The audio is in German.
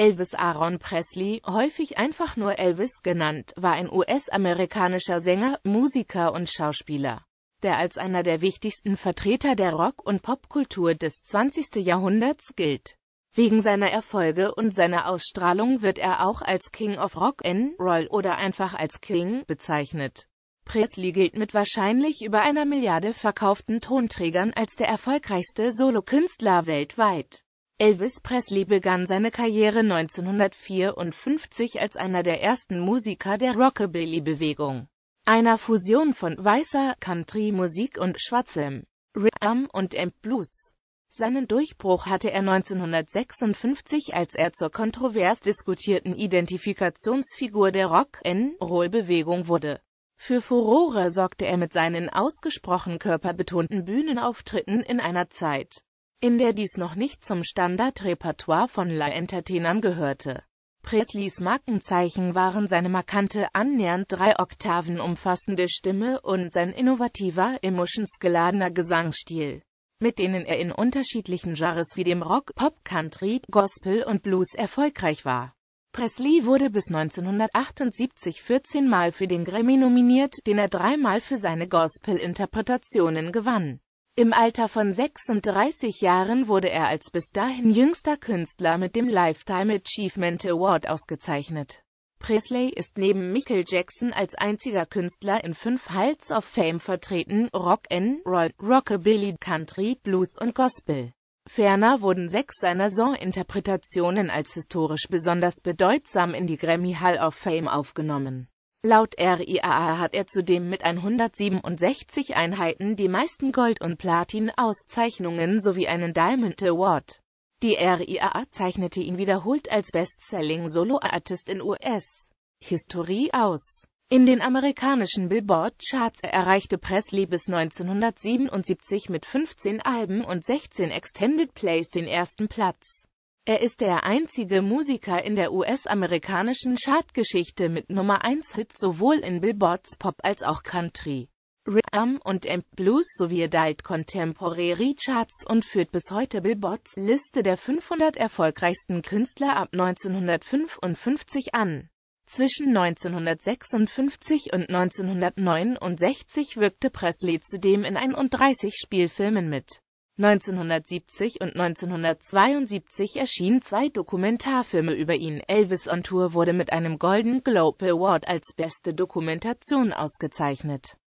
Elvis Aaron Presley, häufig einfach nur Elvis genannt, war ein US-amerikanischer Sänger, Musiker und Schauspieler, der als einer der wichtigsten Vertreter der Rock- und Popkultur des 20. Jahrhunderts gilt. Wegen seiner Erfolge und seiner Ausstrahlung wird er auch als King of Rock and Roll oder einfach als King bezeichnet. Presley gilt mit wahrscheinlich über einer Milliarde verkauften Tonträgern als der erfolgreichste Solokünstler weltweit. Elvis Presley begann seine Karriere 1954 als einer der ersten Musiker der Rockabilly-Bewegung, einer Fusion von weißer Country-Musik und schwarzem Rhythm und Amp Blues. Seinen Durchbruch hatte er 1956, als er zur kontrovers diskutierten Identifikationsfigur der Rock-N-Roll-Bewegung wurde. Für Furore sorgte er mit seinen ausgesprochen körperbetonten Bühnenauftritten in einer Zeit, in der dies noch nicht zum Standardrepertoire von La-Entertainern gehörte. Presleys Markenzeichen waren seine markante, annähernd drei Oktaven umfassende Stimme und sein innovativer, emotionsgeladener Gesangsstil, mit denen er in unterschiedlichen Genres wie dem Rock, Pop, Country, Gospel und Blues erfolgreich war. Presley wurde bis 1978 14 Mal für den Grammy nominiert, den er dreimal für seine Gospel-Interpretationen gewann. Im Alter von 36 Jahren wurde er als bis dahin jüngster Künstler mit dem Lifetime Achievement Award ausgezeichnet. Presley ist neben Michael Jackson als einziger Künstler in fünf Halls of Fame vertreten, Rock N, Roll, Rockabilly, Country, Blues und Gospel. Ferner wurden sechs seiner Songinterpretationen als historisch besonders bedeutsam in die Grammy Hall of Fame aufgenommen Laut RIAA hat er zudem mit 167 Einheiten die meisten Gold- und Platin-Auszeichnungen sowie einen Diamond Award. Die RIAA zeichnete ihn wiederholt als Bestselling Solo Artist in US. Historie aus. In den amerikanischen Billboard-Charts erreichte Presley bis 1977 mit 15 Alben und 16 Extended Plays den ersten Platz. Er ist der einzige Musiker in der US-amerikanischen Chartgeschichte mit Nummer 1 Hits sowohl in Billboards Pop als auch Country, Rhythm und Amp Blues sowie Adult Contemporary Charts und führt bis heute Billboards Liste der 500 erfolgreichsten Künstler ab 1955 an. Zwischen 1956 und 1969 wirkte Presley zudem in 31 Spielfilmen mit. 1970 und 1972 erschienen zwei Dokumentarfilme über ihn. Elvis on Tour wurde mit einem Golden Globe Award als beste Dokumentation ausgezeichnet.